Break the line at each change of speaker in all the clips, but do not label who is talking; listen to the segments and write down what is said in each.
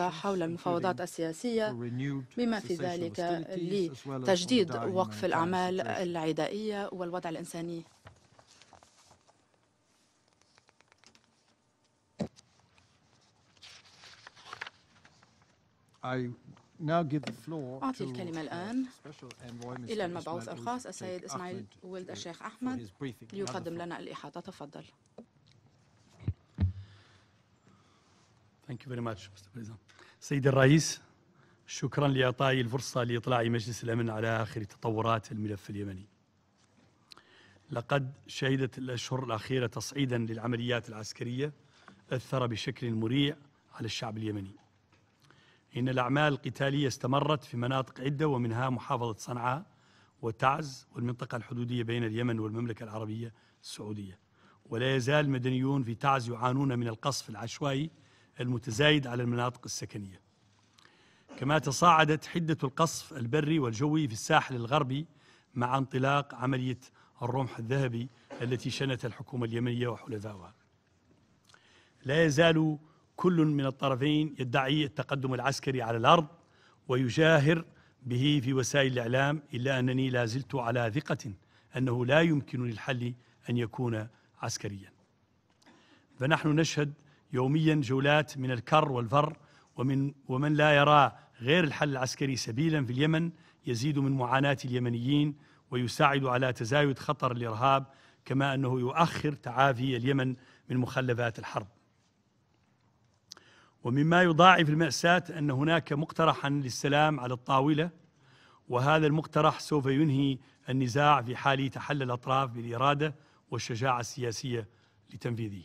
حول المفاوضات السياسية بما في ذلك لتجديد وقف الأعمال العدائية والوضع الإنساني
أعطي الكلمة uh, الآن
إلى المبعوث الخاص السيد إسماعيل ولد الشيخ أحمد ليقدم لنا الإحاطة تفضل
Thank you very much, Mr. President. سيد الرئيس شكرا لإعطائي الفرصة لإطلاع مجلس الأمن على آخر تطورات الملف اليمني لقد شهدت الأشهر الأخيرة تصعيدا للعمليات العسكرية أثر بشكل مريع على الشعب اليمني إن الأعمال القتالية استمرت في مناطق عدة ومنها محافظة صنعاء وتعز والمنطقة الحدودية بين اليمن والمملكة العربية السعودية ولا يزال المدنيون في تعز يعانون من القصف العشوائي المتزايد على المناطق السكنية كما تصاعدت حدة القصف البري والجوي في الساحل الغربي مع انطلاق عملية الرمح الذهبي التي شنتها الحكومة اليمنية وحلفائها لا يزال كل من الطرفين يدعي التقدم العسكري على الأرض ويجاهر به في وسائل الإعلام إلا أنني لا زلت على ثقة أنه لا يمكن للحل أن يكون عسكريا فنحن نشهد يوميا جولات من الكر والفر ومن ومن لا يرى غير الحل العسكري سبيلا في اليمن يزيد من معاناة اليمنيين ويساعد على تزايد خطر الإرهاب كما أنه يؤخر تعافي اليمن من مخلفات الحرب ومما يضاعف المأساة أن هناك مقترحا للسلام على الطاولة وهذا المقترح سوف ينهي النزاع في حال تحلى الأطراف بالإرادة والشجاعة السياسية لتنفيذه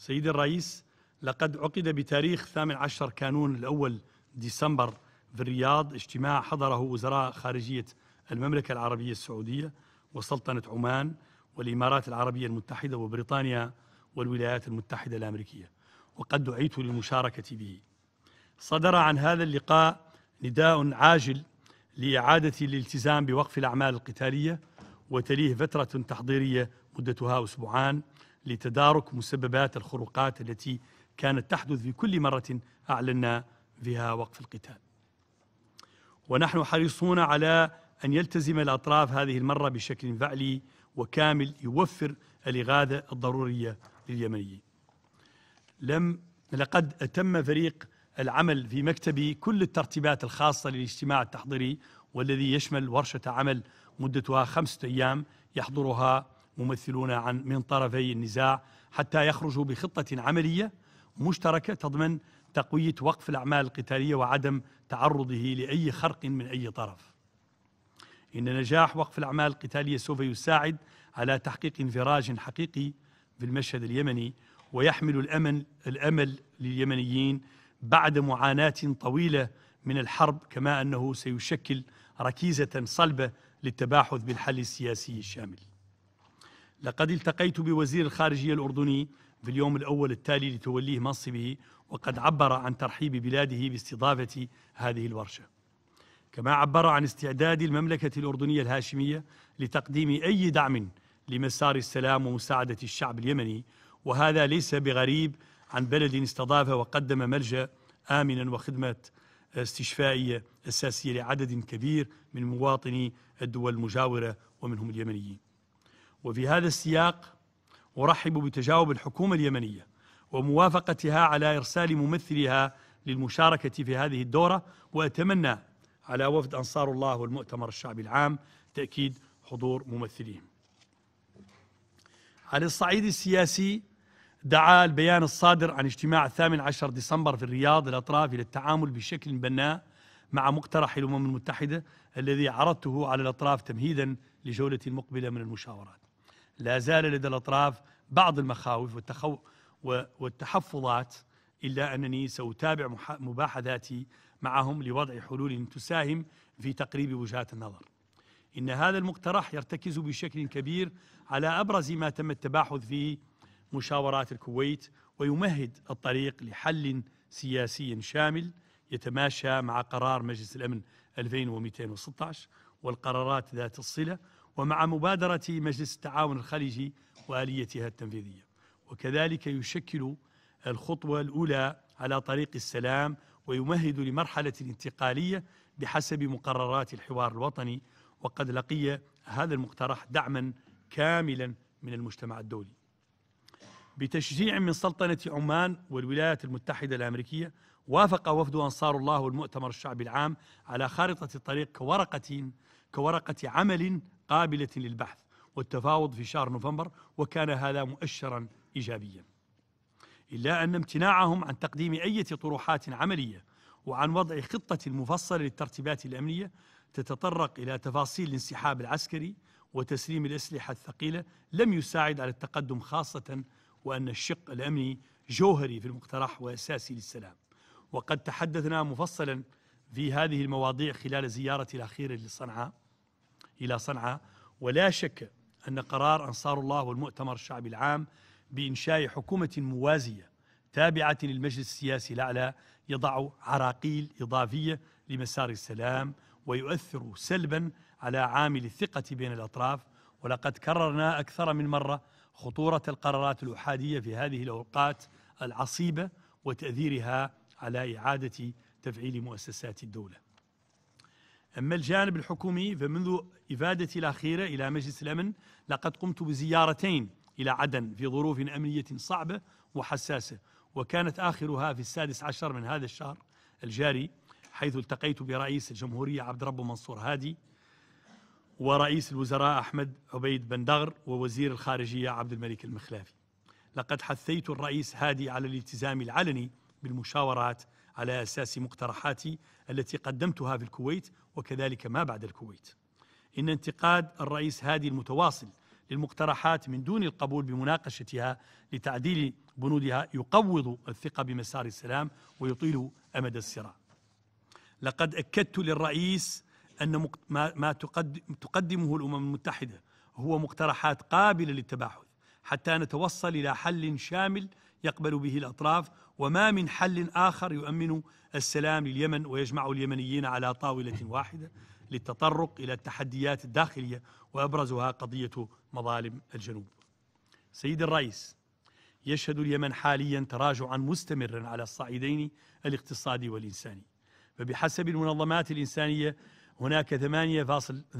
سيدي الرئيس لقد عقد بتاريخ 18 كانون الأول ديسمبر في الرياض اجتماع حضره وزراء خارجية المملكة العربية السعودية وسلطنة عمان والإمارات العربية المتحدة وبريطانيا والولايات المتحدة الأمريكية وقد دعيت للمشاركة به صدر عن هذا اللقاء نداء عاجل لإعادة الالتزام بوقف الأعمال القتالية وتليه فترة تحضيرية مدتها أسبوعان لتدارك مسببات الخروقات التي كانت تحدث في كل مرة أعلنا فيها وقف القتال ونحن حريصون على أن يلتزم الأطراف هذه المرة بشكل فعلي وكامل يوفر الإغاثة الضرورية لليمنيين لم لقد أتم فريق العمل في مكتبي كل الترتيبات الخاصة للاجتماع التحضيري والذي يشمل ورشة عمل مدتها خمسة أيام يحضرها ممثلون عن من طرفي النزاع حتى يخرجوا بخطة عملية مشتركة تضمن تقوية وقف الأعمال القتالية وعدم تعرضه لأي خرق من أي طرف. إن نجاح وقف الأعمال القتالية سوف يساعد على تحقيق انفراج حقيقي في المشهد اليمني ويحمل الأمل الأمل لليمنيين بعد معاناة طويلة من الحرب كما أنه سيشكل ركيزة صلبة للتباحث بالحل السياسي الشامل لقد التقيت بوزير الخارجية الأردني في اليوم الأول التالي لتوليه منصبه وقد عبر عن ترحيب بلاده باستضافة هذه الورشة كما عبر عن استعداد المملكة الأردنية الهاشمية لتقديم أي دعم لمسار السلام ومساعدة الشعب اليمني وهذا ليس بغريب عن بلد استضاف وقدم ملجأ آمنا وخدمة استشفائية أساسية لعدد كبير من مواطني الدول المجاورة ومنهم اليمنيين وفي هذا السياق أرحب بتجاوب الحكومة اليمنية وموافقتها على إرسال ممثلها للمشاركة في هذه الدورة وأتمنى على وفد أنصار الله والمؤتمر الشعبي العام تأكيد حضور ممثليهم على الصعيد السياسي دعا البيان الصادر عن اجتماع الثامن عشر ديسمبر في الرياض الأطراف إلى التعامل بشكل بناء مع مقترح الأمم المتحدة الذي عرضته على الأطراف تمهيدا لجولة مقبلة من المشاورات لا زال لدى الأطراف بعض المخاوف والتخو والتحفظات إلا أنني سأتابع مباحثاتي معهم لوضع حلول تساهم في تقريب وجهات النظر إن هذا المقترح يرتكز بشكل كبير على أبرز ما تم التباحث فيه مشاورات الكويت ويمهد الطريق لحل سياسي شامل يتماشى مع قرار مجلس الأمن 2216 والقرارات ذات الصلة ومع مبادرة مجلس التعاون الخليجي وآليتها التنفيذية وكذلك يشكل الخطوة الأولى على طريق السلام ويمهد لمرحلة انتقالية بحسب مقررات الحوار الوطني وقد لقي هذا المقترح دعما كاملا من المجتمع الدولي بتشجيع من سلطنة عمان والولايات المتحدة الأمريكية وافق وفد أنصار الله والمؤتمر الشعبي العام على خارطة الطريق كورقة كورقة عمل قابلة للبحث والتفاوض في شهر نوفمبر وكان هذا مؤشرا إيجابيا إلا أن امتناعهم عن تقديم أي طروحات عملية وعن وضع خطة مفصلة للترتيبات الأمنية تتطرق إلى تفاصيل الانسحاب العسكري وتسليم الأسلحة الثقيلة لم يساعد على التقدم خاصة وأن الشق الأمني جوهري في المقترح وأساسي للسلام وقد تحدثنا مفصلا في هذه المواضيع خلال زيارتي الأخيرة لصنعاء إلى صنعاء ولا شك أن قرار أنصار الله والمؤتمر الشعبي العام بإنشاء حكومة موازية تابعة للمجلس السياسي الأعلى يضع عراقيل إضافية لمسار السلام ويؤثر سلبا على عامل الثقة بين الأطراف ولقد كررنا أكثر من مرة خطورة القرارات الأحادية في هذه الأوقات العصيبة وتأثيرها على إعادة تفعيل مؤسسات الدولة أما الجانب الحكومي فمنذ إفادتي الأخيرة إلى مجلس الأمن لقد قمت بزيارتين إلى عدن في ظروف أمنية صعبة وحساسة وكانت آخرها في السادس عشر من هذا الشهر الجاري حيث التقيت برئيس الجمهورية عبد ربه منصور هادي ورئيس الوزراء أحمد عبيد بن دغر ووزير الخارجية عبد الملك المخلافي لقد حثيت الرئيس هادي على الالتزام العلني بالمشاورات على أساس مقترحاتي التي قدمتها في الكويت وكذلك ما بعد الكويت إن انتقاد الرئيس هادي المتواصل للمقترحات من دون القبول بمناقشتها لتعديل بنودها يقوض الثقة بمسار السلام ويطيل أمد الصراع لقد أكدت للرئيس أن ما تقدمه الأمم المتحدة هو مقترحات قابلة للتباحث حتى نتوصل إلى حل شامل يقبل به الأطراف وما من حل آخر يؤمن السلام لليمن ويجمع اليمنيين على طاولة واحدة للتطرق إلى التحديات الداخلية وأبرزها قضية مظالم الجنوب سيد الرئيس يشهد اليمن حاليا تراجعا مستمرا على الصعيدين الاقتصادي والإنساني فبحسب المنظمات الإنسانية هناك 18.8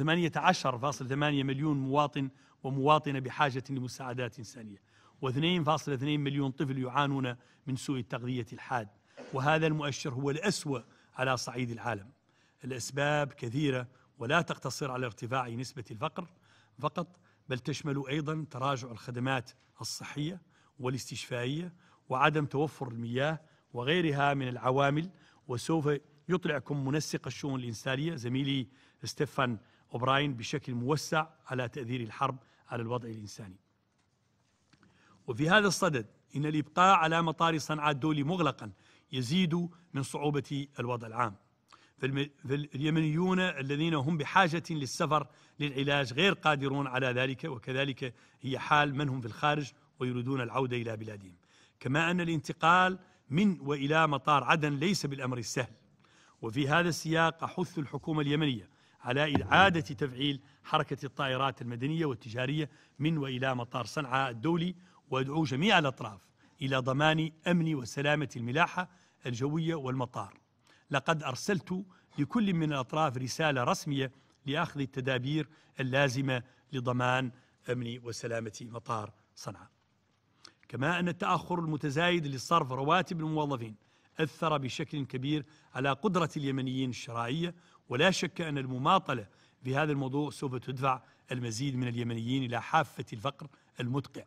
مليون مواطن ومواطنة بحاجة لمساعدات إنسانية و2.2 مليون طفل يعانون من سوء التغذية الحاد وهذا المؤشر هو الأسوأ على صعيد العالم الأسباب كثيرة ولا تقتصر على ارتفاع نسبة الفقر فقط بل تشمل أيضا تراجع الخدمات الصحية والاستشفائية وعدم توفر المياه وغيرها من العوامل وسوف يطلعكم منسق الشؤون الإنسانية زميلي ستيفان أوبراين بشكل موسع على تأثير الحرب على الوضع الإنساني وفي هذا الصدد إن الإبقاء على مطار صنعاء الدولي مغلقا يزيد من صعوبة الوضع العام فاليمنيون الذين هم بحاجة للسفر للعلاج غير قادرون على ذلك وكذلك هي حال من هم في الخارج ويريدون العودة إلى بلادهم كما أن الانتقال من وإلى مطار عدن ليس بالأمر السهل وفي هذا السياق أحث الحكومة اليمنية على إعادة تفعيل حركة الطائرات المدنية والتجارية من وإلى مطار صنعاء الدولي وأدعو جميع الأطراف إلى ضمان أمن وسلامة الملاحة الجوية والمطار لقد أرسلت لكل من الأطراف رسالة رسمية لأخذ التدابير اللازمة لضمان أمن وسلامة مطار صنعاء كما أن التأخر المتزايد لصرف رواتب الموظفين أثر بشكل كبير على قدرة اليمنيين الشرائية ولا شك أن المماطلة في هذا الموضوع سوف تدفع المزيد من اليمنيين إلى حافة الفقر المدقع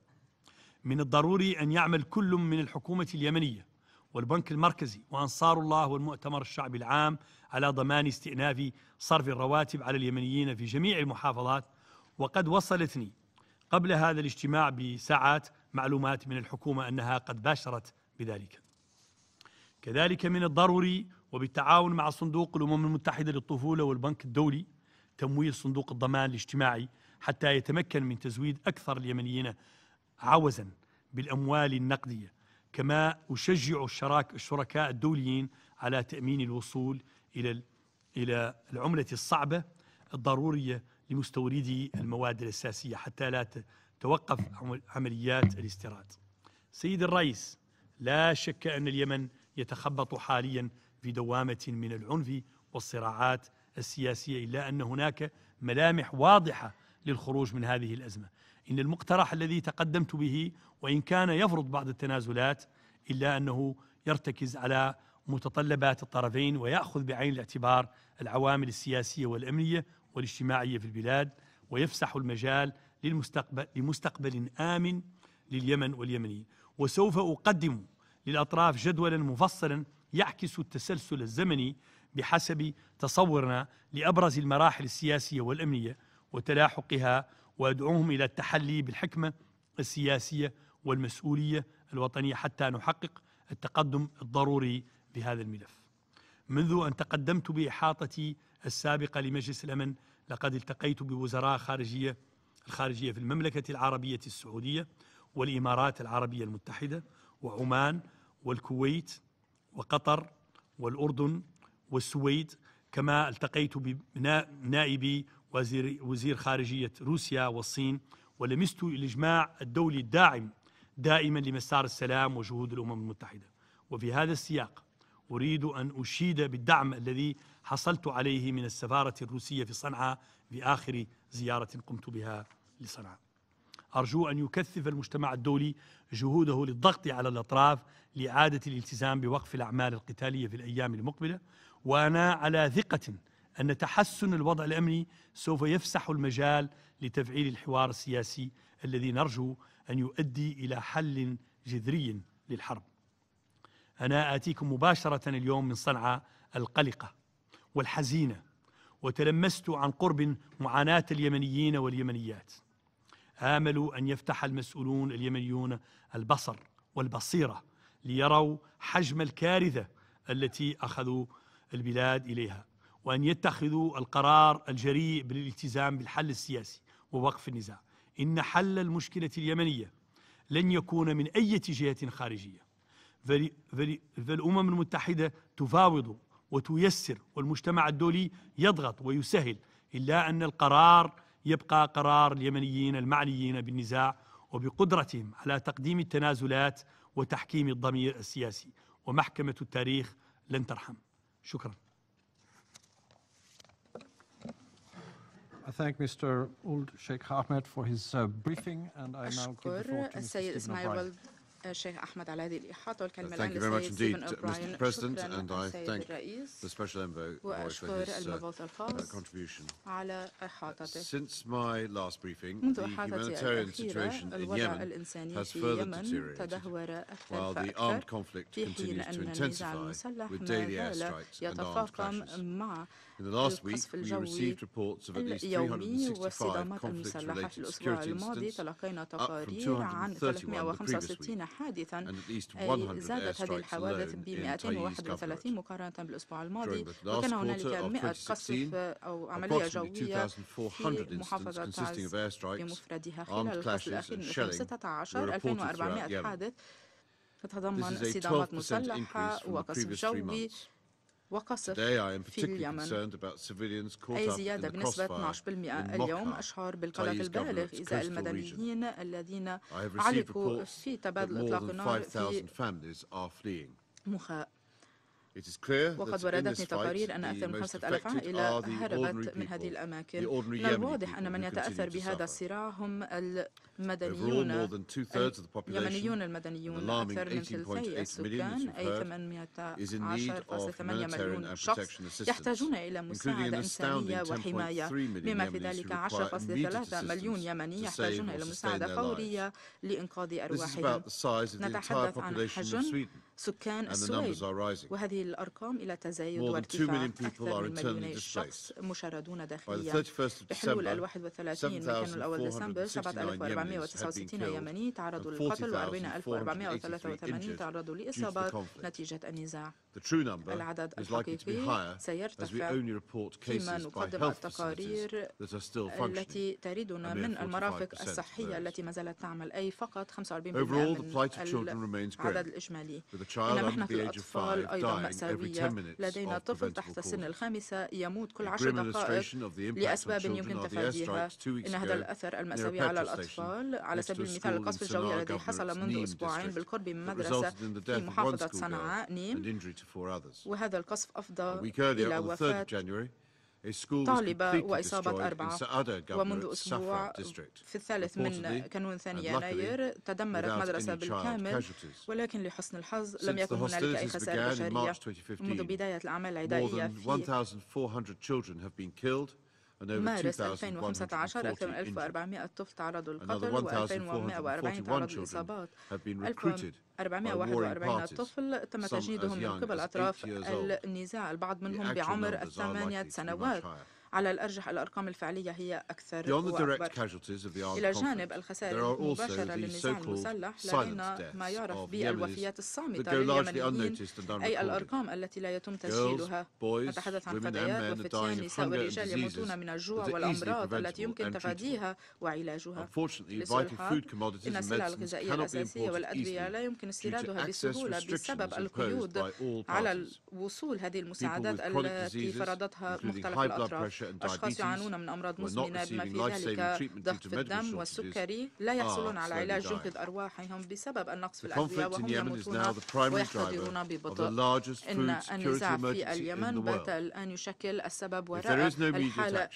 من الضروري أن يعمل كل من الحكومة اليمنية والبنك المركزي وأنصار الله والمؤتمر الشعبي العام على ضمان استئناف صرف الرواتب على اليمنيين في جميع المحافظات وقد وصلتني قبل هذا الاجتماع بساعات معلومات من الحكومة أنها قد باشرت بذلك كذلك من الضروري وبالتعاون مع صندوق الأمم المتحدة للطفولة والبنك الدولي تمويل صندوق الضمان الاجتماعي حتى يتمكن من تزويد أكثر اليمنيين عوزا بالأموال النقدية كما أشجع الشراك الشركاء الدوليين على تأمين الوصول إلى إلى العملة الصعبة الضرورية لمستوردي المواد الأساسية حتى لا توقف عمليات الاستيراد سيد الرئيس لا شك أن اليمن يتخبط حاليا في دوامة من العنف والصراعات السياسية إلا أن هناك ملامح واضحة للخروج من هذه الأزمة إن المقترح الذي تقدمت به وإن كان يفرض بعض التنازلات إلا أنه يرتكز على متطلبات الطرفين ويأخذ بعين الاعتبار العوامل السياسية والأمنية والاجتماعية في البلاد ويفسح المجال للمستقبل لمستقبل آمن لليمن واليمنيين وسوف أقدم للأطراف جدولا مفصلا يعكس التسلسل الزمني بحسب تصورنا لأبرز المراحل السياسية والأمنية وتلاحقها وأدعوهم إلى التحلي بالحكمة السياسية والمسؤولية الوطنية حتى نحقق التقدم الضروري بهذا الملف منذ أن تقدمت بإحاطتي السابقة لمجلس الأمن لقد التقيت بوزراء خارجية الخارجية في المملكة العربية السعودية والإمارات العربية المتحدة وعمان والكويت وقطر والأردن والسويد كما التقيت بنائبي وزير, وزير خارجية روسيا والصين ولمست الإجماع الدولي الداعم دائما لمسار السلام وجهود الأمم المتحدة وفي هذا السياق أريد أن أشيد بالدعم الذي حصلت عليه من السفارة الروسية في صنعاء في آخر زيارة قمت بها لصنعاء أرجو أن يكثف المجتمع الدولي جهوده للضغط على الأطراف لإعادة الالتزام بوقف الأعمال القتالية في الأيام المقبلة وأنا على ثقة أن تحسن الوضع الأمني سوف يفسح المجال لتفعيل الحوار السياسي الذي نرجو أن يؤدي إلى حل جذري للحرب أنا آتيكم مباشرة اليوم من صنعاء القلقة والحزينة وتلمست عن قرب معاناة اليمنيين واليمنيات آملوا أن يفتح المسؤولون اليمنيون البصر والبصيرة ليروا حجم الكارثة التي أخذوا البلاد إليها وأن يتخذوا القرار الجريء بالالتزام بالحل السياسي ووقف النزاع إن حل المشكلة اليمنية لن يكون من أي جهة خارجية فالأمم المتحدة تفاوض وتيسر والمجتمع الدولي يضغط ويسهل إلا أن القرار يبقى قرار اليمنيين المعنيين بالنزاع وبقدرتهم على تقديم التنازلات وتحكيم الضمير السياسي ومحكمة التاريخ لن ترحم شكرا I thank Mr. Old Sheikh Ahmed for his uh, briefing, and I now give the floor to
Mr. Uh, thank you very much indeed, uh, Mr. President, and I thank the
Special Envoy for his contribution.
Since
my last briefing, the humanitarian situation in Yemen has further deteriorated, while the armed conflict continues to intensify with daily airstrikes and armed
clashes. للقصف الجوي اليومي والصدامات المسلحة في الأسبوع الماضي تلقينا تقارير عن 365 حادثا زادت هذه الحوادث ب 231 مقارنة بالأسبوع الماضي وكان هنالك 100 قصف أو عملية جوية في محافظة تعز بمفردها خلال الفصل الأخير من 2016 2400 حادث تتضمن صدامات مسلحة وقصف جوي وقصف في اليمن
أي زيادة بنسبة 12% اليوم أشعر بالقلق البالغ إذا المدنيين
الذين علقوا في تبادل إطلاق النار في مخا
وقد وردتني تقارير أن أكثر من خمسة ألف عائلة هربت من هذه الأماكن من الواضح
أن من يتأثر بهذا الصراع هم المدنيون اليمنيون المدنيون أكثر من ثلثي السكان أي 810.8 مليون شخص يحتاجون إلى مساعدة إنسانية وحماية بما في ذلك 10.3 مليون يمني يحتاجون إلى مساعدة فورية لإنقاذ أرواحهم
نتحدث عن حجم
سكان السويد وهذه الأرقام إلى تزايد وارتفاع أكثر من مليون شخص مشردون داخليا بحلول ال 31 كانون الأول ديسمبر 7469 يمني تعرضوا للقتل و40483 تعرضوا لإصابات نتيجة النزاع
العدد الحقيقي سيرتفع فيما نقدم التقارير التي تريدنا من المرافق الصحية
التي ما زالت تعمل أي فقط 45% من العدد الإجمالي بينما احنا في الأطفال أيضا مأساوية لدينا طفل تحت سن الخامسة يموت كل عشر دقائق لأسباب يمكن تفاديها إن هذا الأثر المأساوي على الأطفال على سبيل المثال القصف الجوي الذي حصل منذ أسبوعين بالقرب من مدرسة في محافظة صنعاء نيم وهذا القصف أفضى إلى وفاة
طالب وإصابة أربعة ومنذ أسبوع
في الثالث من كانون ثاني يناير تدمرت مدرسة بالكامل ولكن لحسن الحظ لم يكن هنالك أي خسائر بشرية منذ بداية الأعمال العدائية في
مارس 2015 أكثر من 1400
طفل تعرضوا للقتل و2440 تعرضوا للإصابات
1441 طفل
تم تجنيدهم من قبل أطراف النزاع البعض منهم بعمر الثمانية سنوات على الأرجح الأرقام الفعلية هي أكثر وأكبر
إلى جانب الخسائر المباشرة للنزاع المسلح لدينا ما يعرف بالوفيات الصامتة لليمنيين أي الأرقام
التي لا يتم تسجيلها نتحدث عن فتيات وفتيان نساء ورجال يموتون من الجوع والأمراض التي يمكن تفاديها وعلاجها لسوء إن السلع الغذائية الأساسية والأدوية لا يمكن استيرادها بسهولة بسبب القيود على وصول هذه المساعدات التي فرضتها مختلف الأطراف أشخاص يعانون من أمراض مزمنة بما في ذلك ضغط الدم والسكري لا آه، يحصلون على علاج ينقذ أرواحهم بسبب النقص في الأدوية وهم يموتون ويحتضرون ببطء إن النزاع في اليمن بات الآن يشكل السبب وراء الحالة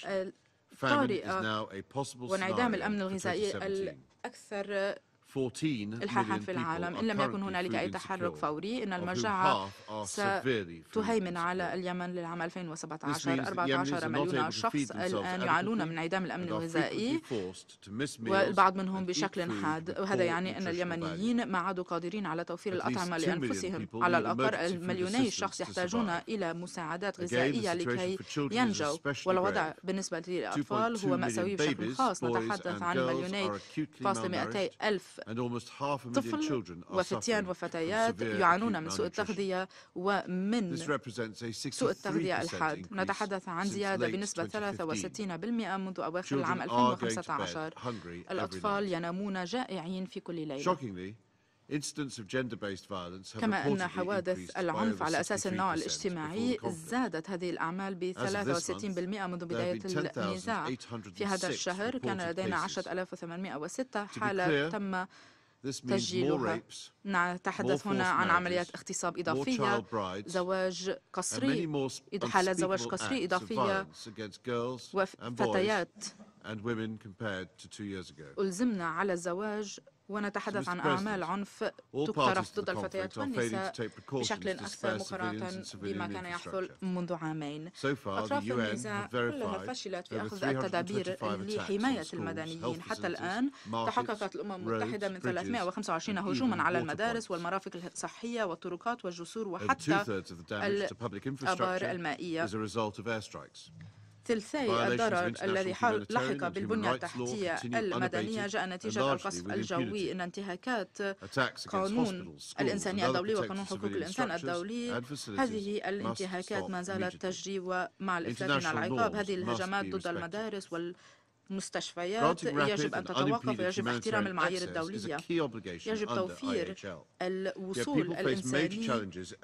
الطارئة
وانعدام الأمن الغذائي
الأكثر
الحاحا في العالم إن لم يكن هنالك أي
تحرك فوري إن المجاعة ستهيمن على اليمن للعام 2017 14 مليون شخص الآن يعانون من انعدام الأمن الغذائي والبعض منهم بشكل حاد وهذا يعني أن اليمنيين ما عادوا قادرين على توفير الأطعمة لأنفسهم على الأقل المليوني شخص يحتاجون إلى مساعدات غذائية لكي ينجوا والوضع بالنسبة للأطفال هو مأساوي بشكل خاص نتحدث عن مليوني فاصل 200 ألف
طفل وفتيان
وفتيات يعانون من سوء التغذية ومن
سوء التغذية الحاد نتحدث
عن زيادة بنسبة 63% منذ أواخر العام 2015
الأطفال
ينامون جائعين في كل ليلة
كما أن حوادث العنف على أساس النوع
الاجتماعي زادت هذه الأعمال ب 63% منذ بداية النزاع في هذا الشهر كان لدينا 10806 حالة تم
تسجيلها
نعم، نتحدث هنا عن عمليات اغتصاب إضافية زواج قسري حالات زواج قسري إضافية
وفتيات
ألزمنا على الزواج ونتحدث عن أعمال عنف تقترف ضد الفتيات والنساء بشكل أكثر مقارنة بما كان يحصل منذ عامين. أطراف النزاع كلها فشلت في أخذ التدابير لحماية المدنيين حتى الآن تحققت الأمم المتحدة من 325 هجوما على المدارس والمرافق الصحية والطرقات والجسور وحتى
الآبار المائية
ثلثي الضرر الذي لحق بالبنية التحتية المدنية جاء نتيجة القصف الجوي إن انتهاكات قانون الإنسانية الدولي وقانون حقوق الإنسان الدولي هذه الانتهاكات ما زالت تجري ومع الإفلات من العقاب هذه الهجمات ضد المدارس وال مستشفيات يجب أن تتوقف ويجب احترام المعايير الدولية يجب توفير الوصول الإنساني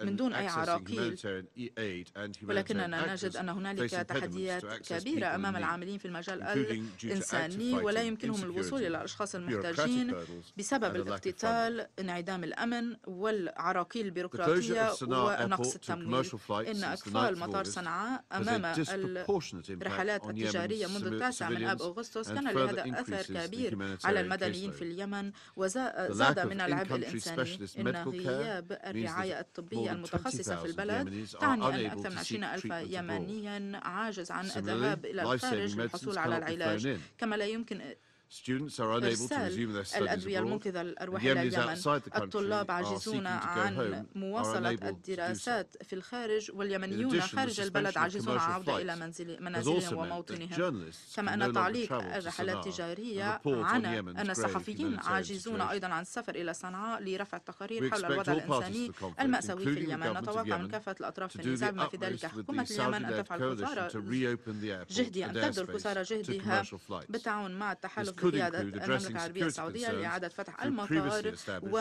من دون أي عراقيل
e ولكننا نجد أن هنالك تحديات كبيرة أمام العاملين
في المجال الإنساني ولا يمكنهم الوصول إلى الأشخاص المحتاجين بسبب الاقتتال انعدام الأمن والعراقيل البيروقراطية ونقص التمويل إن إقفال مطار صنعاء أمام الرحلات التجارية منذ التاسع من أب أغسطس كان لهذا أثر كبير على المدنيين في اليمن وزاد من العبء الإنساني إن غياب الرعاية الطبية المتخصصة في البلد تعني أن أكثر من 20 ألف يمنيا عاجز عن الذهاب إلى الخارج للحصول على العلاج كما لا يمكن
Students are unable to resume their studies abroad. Yemenis outside the country are seeking to go home, are unable to do so.
In addition, the suspension of commercial flights has also meant that
journalists can no longer travel to Sana'a
and report on Yemen's grave humanitarian situation. We expect all parties to the conflict, including the government of Yemen, to do the utmost with the Saudi-led coalition to
reopen the airport and airspace to commercial
flights. بقيادة المملكة العربية السعودية لإعادة فتح المطار و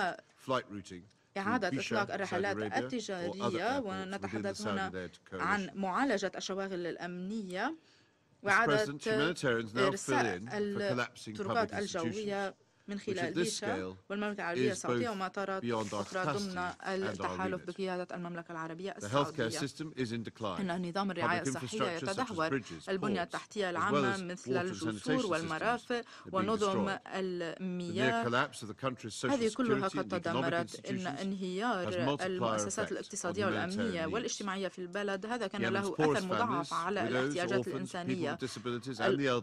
إعادة إطلاق الرحلات التجارية ونتحدث هنا عن معالجة الشواغل الأمنية وإعادة إرساء الطرقات الجوية من خلال ليشا والمملكة العربية السعودية ومطارات أخرى ضمن التحالف بقيادة المملكة العربية السعودية
إن نظام الرعاية الصحية يتدهور البنية التحتية العامة مثل الجسور والمرافق ونظم المياه هذه كلها قد تدمرت إن
انهيار المؤسسات الاقتصادية والأمنية والاجتماعية في البلد هذا كان له أثر مضاعف على الاحتياجات الإنسانية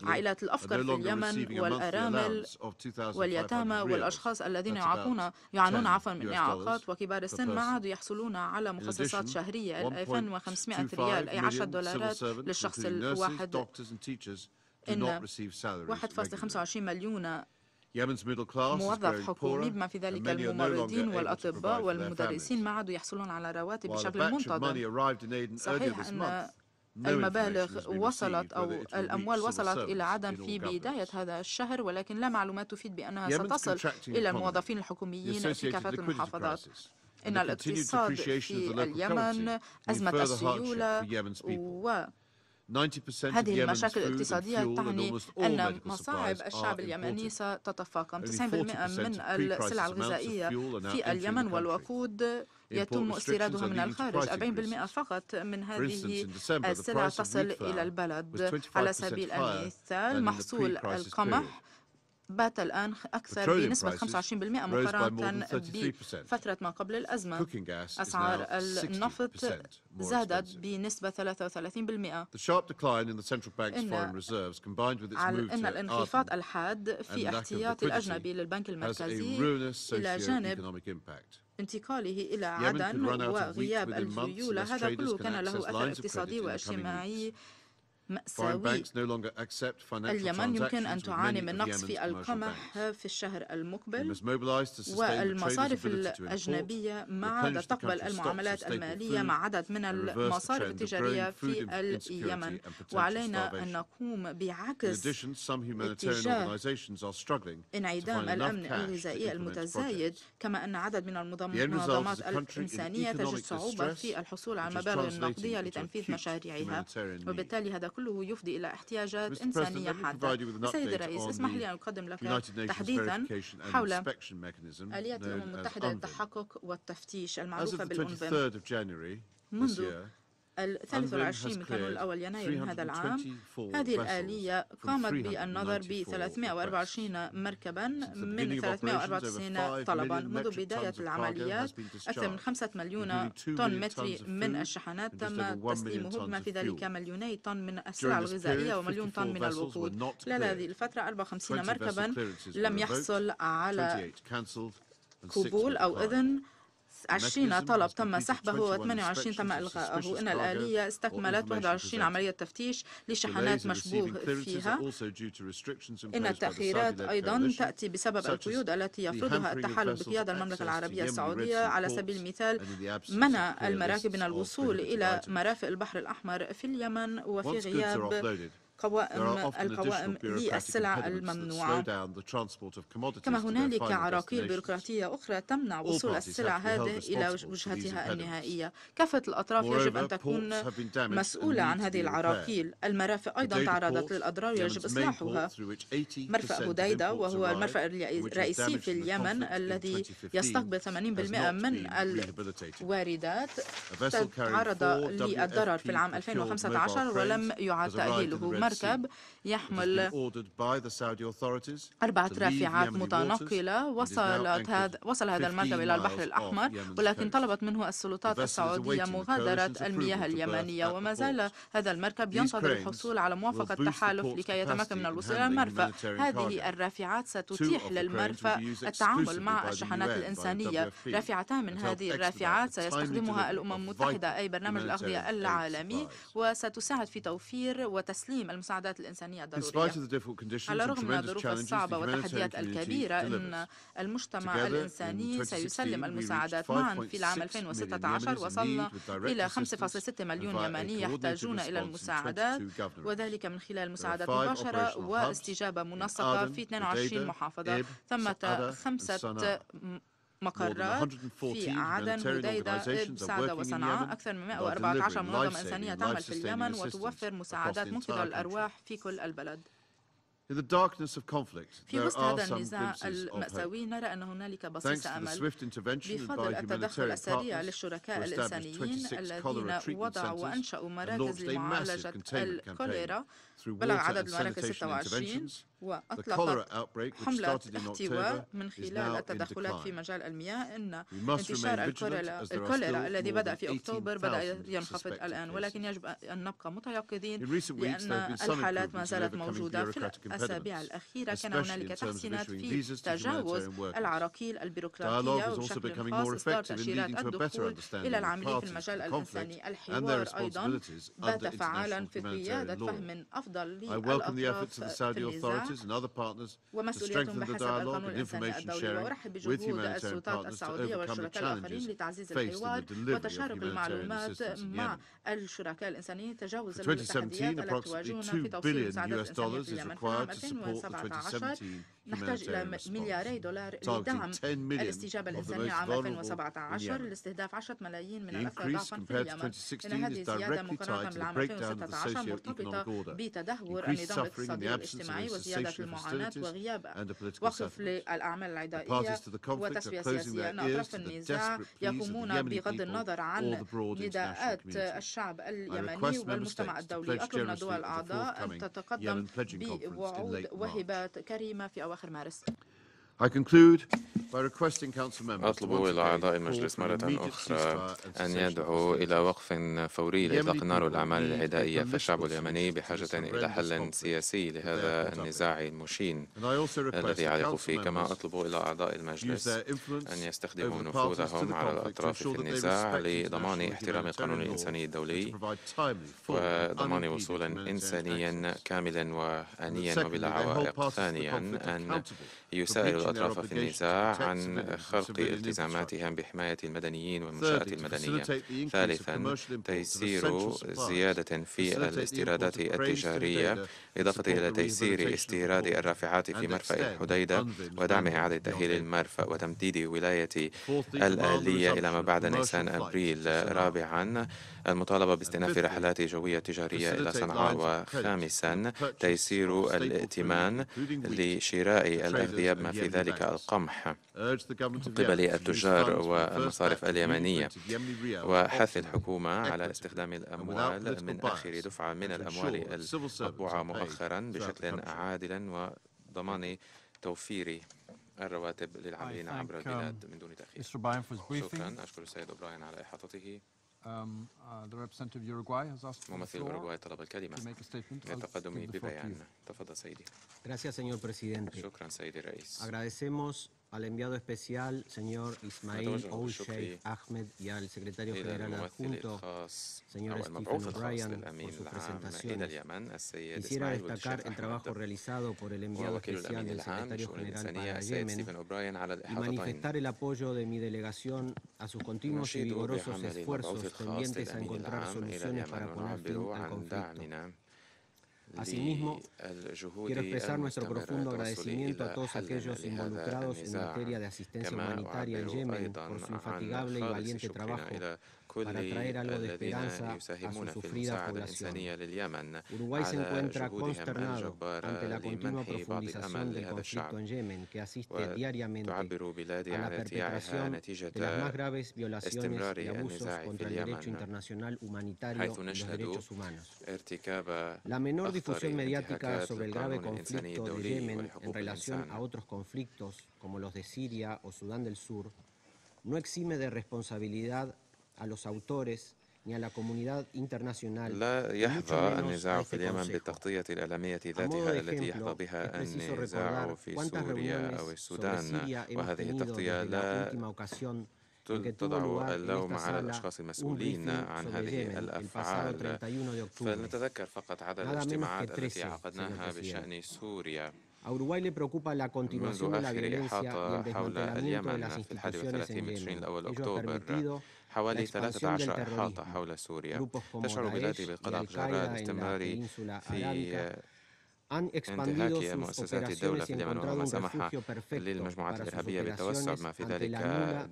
عائلات الأفقر في اليمن والأرامل اليتامى والأشخاص الذين يعانون يعانون عفوا من إعاقات وكبار السن ما عادوا
يحصلون على مخصصات شهرية 2500 ريال أي 10 دولارات للشخص الواحد
إن 1.25
مليون
موظف حكومي بما في ذلك الممرضين والأطباء والمدرسين
ما عادوا يحصلون على رواتب بشكل
منتظم صحيح أن المبالغ
وصلت أو الأموال وصلت إلى عدن في بداية هذا الشهر ولكن لا معلومات تفيد بأنها ستصل إلى الموظفين الحكوميين في كافة المحافظات إن الاقتصاد في اليمن أزمة السيولة و
هذه المشاكل الاقتصادية تعني أن مصاعب الشعب اليمني
ستتفاقم 90% من السلع الغذائية في اليمن والوقود يتم استيرادها من الخارج 40% فقط من هذه السلع تصل إلى البلد على سبيل المثال محصول القمح بات الآن أكثر بنسبة 25% مقارنة بفترة ما قبل الأزمة أسعار النفط زادت بنسبة 33%
إن, إن الانخفاض
الحاد في احتياطي الأجنبي للبنك المركزي إلى جانب انتقاله إلى عدن وغياب الخيول هذا كله كان له أثر اقتصادي واجتماعي مأساوي
اليمن يمكن أن تعاني من نقص في القمح
في الشهر المقبل والمصارف الأجنبية ما عاد تقبل المعاملات المالية مع عدد من المصارف التجارية في اليمن وعلينا أن نقوم بعكس
اتجاه انعدام الأمن الغذائي المتزايد
كما أن عدد من المنظمات الإنسانية تجد صعوبة في الحصول على المبالغ النقدية لتنفيذ مشاريعها وبالتالي هذا كل كله يفضي إلى احتياجات إنسانية حادة سيدي الرئيس اسمح لي أن أقدم لك تحديثا حول
آلية الأمم المتحدة
للتحقق والتفتيش المعروفة بالأنظمة
منذ الثالث والعشرين من كانون الأول يناير من هذا العام هذه الآلية
قامت بالنظر ب 324 مركبا من 394 طلبا منذ بداية العمليات أكثر من 5 مليون طن متري من الشحنات تم تسليمه بما في ذلك مليوني طن من السلع الغذائية ومليون طن من الوقود خلال هذه الفترة 54 مركبا لم يحصل على
قبول أو إذن 20 طلب تم سحبه و28 تم إلغائه
إن الآلية استكملت 21 عملية تفتيش لشحنات مشبوه فيها
إن التأخيرات أيضا
تأتي بسبب القيود التي يفرضها التحالف بقيادة المملكة العربية السعودية على سبيل المثال منع المراكب من الوصول إلى مرافق البحر الأحمر في اليمن وفي غياب قوائم القوائم للسلع الممنوعة
كما هنالك عراقيل
بيروقراطية أخرى تمنع وصول السلع هذه إلى وجهتها النهائية كافة الأطراف يجب أن تكون مسؤولة عن هذه العراقيل المرافق أيضا تعرضت للأضرار يجب إصلاحها
مرفأ هديدة وهو المرفأ الرئيسي في
اليمن الذي يستقبل 80% من الواردات تعرض للضرر في العام 2015 ولم يعد تأهيله مركب يحمل
أربعة رافعات متنقلة
وصلت هذا وصل هذا المركب إلى البحر الأحمر ولكن طلبت منه السلطات السعودية مغادرة المياه اليمنية وما زال هذا المركب ينتظر الحصول على موافقة تحالف لكي يتمكن من الوصول إلى المرفأ هذه الرافعات ستتيح للمرفأ التعامل مع الشحنات الإنسانية رافعتان من هذه الرافعات سيستخدمها الأمم المتحدة أي برنامج الأغذية العالمي وستساعد في توفير وتسليم المساعدات الإنسانية الضرورية
على الرغم من الظروف الصعبة والتحديات الكبيرة إن
المجتمع الإنساني سيسلم المساعدات معا في العام 2016 وصلنا إلى 5.6 مليون يمني يحتاجون إلى المساعدات وذلك من خلال مساعدات مباشرة واستجابة منسقة في 22 محافظة ثمة خمسة مقرات في عدن وديدة بسعدة وصنعاء أكثر من 114 منظمة إنسانية تعمل في اليمن وتوفر مساعدات ممكنة للأرواح في كل البلد
في وسط هذا النزاع المأساوي
نرى أن هنالك بصيص أمل بفضل التدخل السريع للشركاء الإنسانيين الذين وضعوا a مراكز لمعالجة الكوليرا بلغ عدد المراكز 26 وأطلقت حملة احتواء من خلال التدخلات في مجال المياه إن انتشار الكوليرا الذي بدأ في أكتوبر بدأ ينخفض الآن ولكن يجب أن نبقى متيقظين لأن الحالات ما زالت موجودة في الأسابيع الأخيرة كان هنالك تحسينات في تجاوز العراقيل البيروقراطية وبشكل خاص تأشيرات الدخول إلى العاملين في المجال الإنساني الحوار أيضا بات فعالا في قيادة فهم أفضل I welcome the efforts of the uh,
Saudi authorities and other partners to strengthen the dialogue and information sharing with humanitarian partners to overcome the challenges faced in the delivery of humanitarian assistance in Yemen.
For 2017, approximately 2 billion US dollars is required to support the 2017 نحتاج إلى ملياري دولار لدعم الاستجابة الإنسانية عام 2017 لاستهداف 10 ملايين من الأكثر ضعفا في اليمن. إن هذه الزيادة مقارنة بالعام 2016 مرتبطة تدهور النظام الاقتصادي والاجتماعي وزيادة المعاناة وغياب وقف للأعمال العدائية وتسوية سياسية أن أطراف النزاع يقومون بغض النظر عن نداءات الشعب اليمني والمجتمع الدولي أطلب من الدول الأعضاء أن تتقدم بوعود وهبات كريمة في أواخر مارس
أطلب إلى أعضاء المجلس مرة أخرى أن
يدعوا إلى وقف فوري لإطلاق النار والأعمال العدائية فالشعب اليمني بحاجة إلى حل سياسي لهذا النزاع المشين
الذي يعلق فيه كما
أطلب إلى أعضاء المجلس أن يستخدموا نفوذهم على الأطراف في النزاع لضمان احترام القانون الإنساني الدولي وضمان وصولا إنسانيا كاملا وأنيا وبلا عوائق ثانيا أن يسائل الأطراف في النزاع عن خرق التزاماتهم بحماية المدنيين والمنشآت المدنية ثالثا تيسير زيادة في الاستيرادات التجارية إضافة إلى تيسير استيراد الرافعات في مرفأ الحديدة ودعم إعادة تأهيل المرفأ وتمديد ولاية الآلية إلى ما بعد نيسان أبريل رابعا المطالبة باستئناف رحلات جوية تجارية إلى صنعاء وخامسا تيسير الائتمان لشراء الأغذية بما في ذلك ذلك القمح من قبل التجار والمصارف اليمنية وحث الحكومة على استخدام الأموال من آخر دفعة من الأموال المطبوعة مؤخرا بشكل عادل وضمان توفير الرواتب للعاملين عبر البلاد um, من دون تأخير شكرا أشكر السيد أوبراين على إحاطته
Um, uh, Uruguay
Gracias, señor presidente. Agradecemos al enviado especial, señor ah, Ismail Oul Ahmed, y al secretario general adjunto, este señor ah, Stephen O'Brien, por sus presentaciones. Quisiera destacar el trabajo realizado por el enviado especial del secretario general para Yemen y manifestar el apoyo de mi delegación a sus continuos y vigorosos esfuerzos pendientes a encontrar soluciones para poner fin al conflicto. Asimismo,
quiero expresar nuestro profundo agradecimiento a todos aquellos involucrados en materia de asistencia humanitaria
en Yemen por su infatigable y valiente trabajo para traer algo de esperanza
a su sufrida población. Uruguay se encuentra consternado ante la continua profundización del conflicto
en Yemen que asiste diariamente
a la perpetración de las más graves violaciones y abusos contra el derecho
internacional humanitario y los derechos humanos.
La menor difusión mediática sobre el grave conflicto de Yemen en relación
a otros conflictos como los de Siria o Sudán del Sur no exime de responsabilidad لا يحظى النزاع
في اليمن بالتغطية الإعلامية ذاتها التي يحظى بها النزاع في سوريا أو السودان وهذه التغطية لا
تضع اللوم على الأشخاص المسؤولين عن هذه الأفعال فلنتذكر فقط عدد الاجتماعات التي عقدناها بشأن
سوريا
A Uruguay le preocupa la continuación de la violencia y el desmantelamiento de las instituciones en Yemen. Ello ha permitido حوالي 13 إحاطة حول سوريا
تشعر بلادي بقلق جراء الاستمرار في انتهاك مؤسسات الدولة في اليمن وما سمح للمجموعات الإرهابية بالتوسع ما في ذلك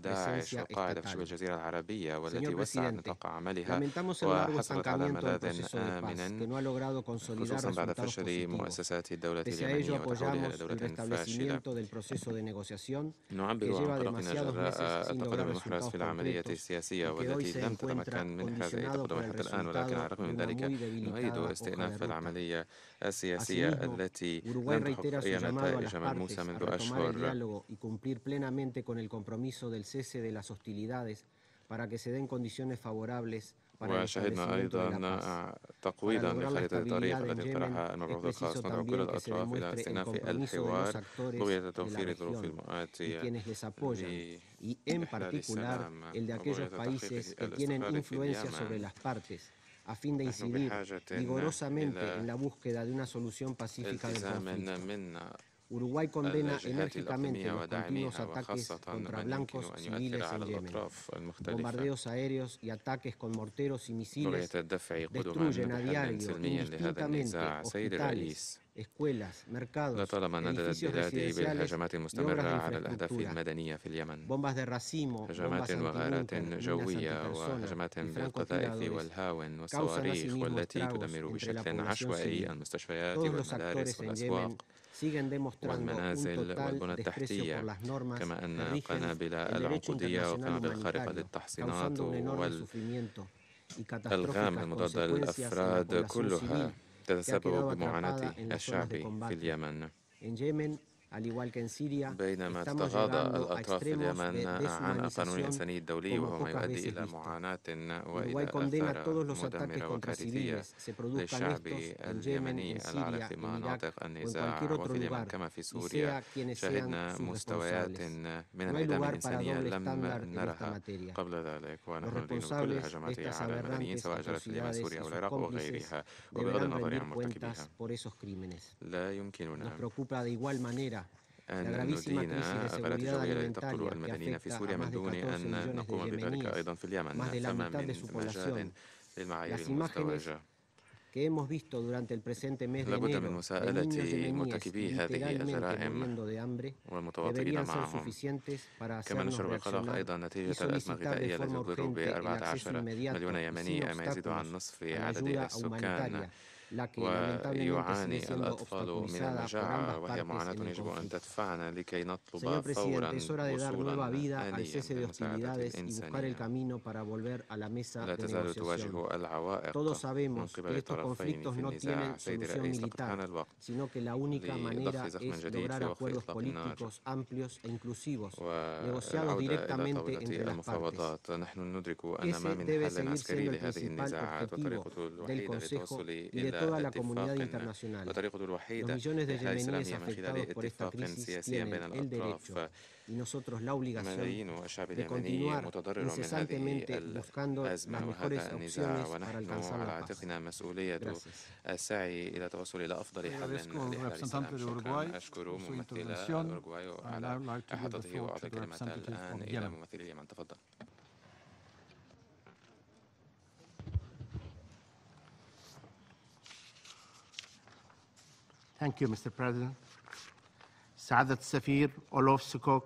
داعش القاعدة في شبه الجزيرة العربية والتي وسعت نطاق عملها وحصلت على ملاذ آمنا
خصوصا بعد
فشل مؤسسات الدولة اليمنية وتحولها إلى
دولة فاشلة نعبر عن قلقنا جراء تقدم المحرز في العملية السياسية والتي لم تتمكن من اي تقدم حتى
الآن ولكن على الرغم من ذلك نؤيد استئناف العملية Así es, así Uruguay reitera su llamado a las partes a retomar el
diálogo y cumplir plenamente con el compromiso del cese de las hostilidades para que se den condiciones favorables para el establecimiento de la paz. Ah, para lograr la estabilidad en Yemen ah, es preciso también que se
demuestre el compromiso de los actores de la región ah, y eh, quienes les apoyan, y
en particular el de aquellos países que tienen influencia sobre las partes, a fin de incidir vigorosamente en la búsqueda de una solución pacífica del
conflicto.
Uruguay condena enérgicamente los continuos ataques contra blancos civiles en Yemen. Bombardeos aéreos y ataques con morteros y misiles destruyen a diario indistintamente hospitales, escuelas, mercados, edificios residenciales y obras de infraestructura. Bombas de racimo, bombas antibunkers, minas antipersona, causan asimismo estragos entre la población civil. Todos los actores en Yemen والمنازل والبنى التحتية كما أن قنابل العنقودية والقنابل الخارقة للتحصينات والألغام
المضادة للأفراد كلها تتسبب بمعاناة الشعب في اليمن
بينما تتغاضى الأطراف في اليمن عن القانون الإنساني الدولي وهو ما يؤدي إلى
معاناة وإلى آثار مدمرة وكارثية للشعب اليمني العربي في مناطق النزاع وفي اليمن كما في سوريا شهدنا مستويات من الإدانة الإنسانية لم نرها قبل ذلك ونحن ندين كل الهجمات على المدنيين سواء جرت في اليمن سوريا أو العراق أو غيرها وبغض النظر عن
مرتكبيها
لا يمكننا
أن ندين أفلات الجوية التي تقتل المدنيين في سوريا من دون أن نقوم بذلك أيضا في اليمن فما من مجال
للمعايير المزدوجة
que hemos visto durante el presente mes de enero de niños y niñas literalmente muriendo de hambre deberían ser suficientes para hacernos
reaccionar y solicitar de forma urgente el acceso inmediato sin obstáculos a la ayuda humanitaria La que lamentablemente se está siendo obstaculizada por a partes en el conflicto. Señor Presidente, es hora de dar
nueva vida eh, al cese de hostilidades y buscar el camino para volver a la mesa de negociación.
Todos sabemos que estos conflictos no tienen solución militar,
sino que la única manera es lograr acuerdos políticos amplios e inclusivos, negociados directamente entre las partes.
Ese debe ser siendo el principal objetivo del Consejo de la República. toda la comunidad internacional. Los millones de
yemeníes afectados por esta crisis tienen el derecho y nosotros la obligación de continuar incesantemente buscando las mejores opciones para alcanzar la
paz. Gracias. Agradezco al representante de Uruguay su intervención. ممثلة أوروغواي على إحاطته وأعطي كلمة الآن إلى ممثل اليمن تفضل
Thank you, Mr. President. سعادة السفير أولوف سكوك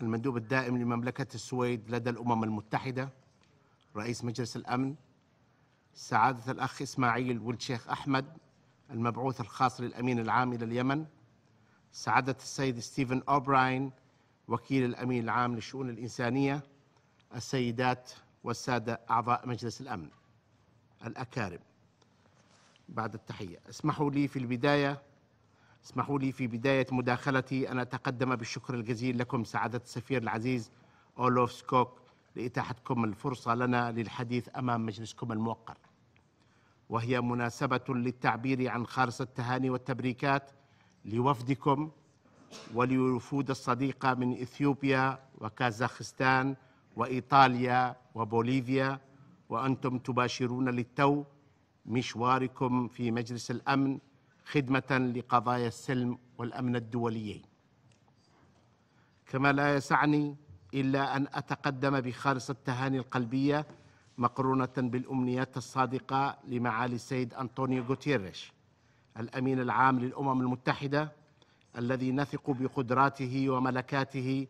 المندوب الدائم لمملكة السويد لدى الأمم المتحدة رئيس مجلس الأمن سعادة الأخ إسماعيل ولد شيخ أحمد المبعوث الخاص للأمين العام إلى اليمن سعادة السيد ستيفن أوبراين وكيل الأمين العام للشؤون الإنسانية السيدات والسادة أعضاء مجلس الأمن الأكارم بعد التحية اسمحوا لي في البداية اسمحوا لي في بداية مداخلتي أن أتقدم بالشكر الجزيل لكم سعادة السفير العزيز أولوف سكوك لإتاحتكم الفرصة لنا للحديث أمام مجلسكم الموقر وهي مناسبة للتعبير عن خالص التهاني والتبريكات لوفدكم ولوفود الصديقة من إثيوبيا وكازاخستان وإيطاليا وبوليفيا وأنتم تباشرون للتو مشواركم في مجلس الأمن خدمة لقضايا السلم والأمن الدوليين كما لا يسعني إلا أن أتقدم بخالص التهاني القلبية مقرونة بالأمنيات الصادقة لمعالي السيد أنطونيو غوتيريش الأمين العام للأمم المتحدة الذي نثق بقدراته وملكاته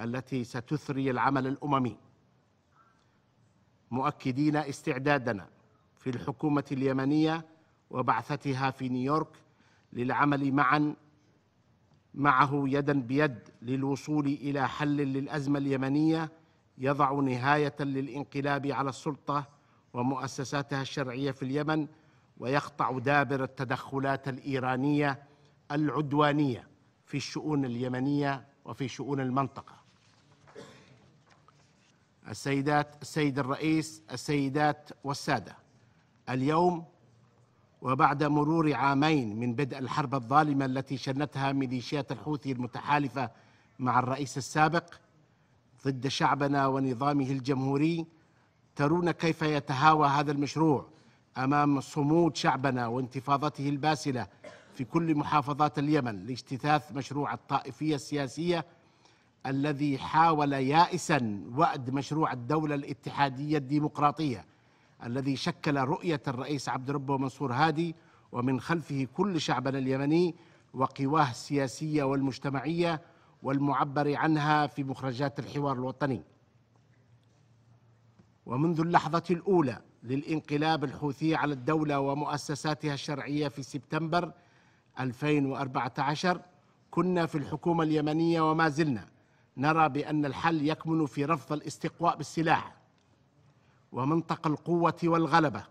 التي ستثري العمل الأممي مؤكدين استعدادنا في الحكومة اليمنية وبعثتها في نيويورك للعمل معا معه يدا بيد للوصول الى حل للازمه اليمنيه يضع نهايه للانقلاب على السلطه ومؤسساتها الشرعيه في اليمن ويقطع دابر التدخلات الايرانيه العدوانيه في الشؤون اليمنيه وفي شؤون المنطقه. السيدات السيد الرئيس السيدات والساده اليوم وبعد مرور عامين من بدء الحرب الظالمة التي شنتها ميليشيات الحوثي المتحالفة مع الرئيس السابق ضد شعبنا ونظامه الجمهوري ترون كيف يتهاوى هذا المشروع امام صمود شعبنا وانتفاضته الباسله في كل محافظات اليمن لاجتثاث مشروع الطائفيه السياسيه الذي حاول يائسا وأد مشروع الدوله الاتحاديه الديمقراطيه الذي شكل رؤية الرئيس عبد ربه منصور هادي ومن خلفه كل شعبنا اليمني وقواه السياسية والمجتمعية والمعبر عنها في مخرجات الحوار الوطني ومنذ اللحظة الأولى للانقلاب الحوثي على الدولة ومؤسساتها الشرعية في سبتمبر 2014 كنا في الحكومة اليمنية وما زلنا نرى بأن الحل يكمن في رفض الاستقواء بالسلاح ومنطق القوه والغلبه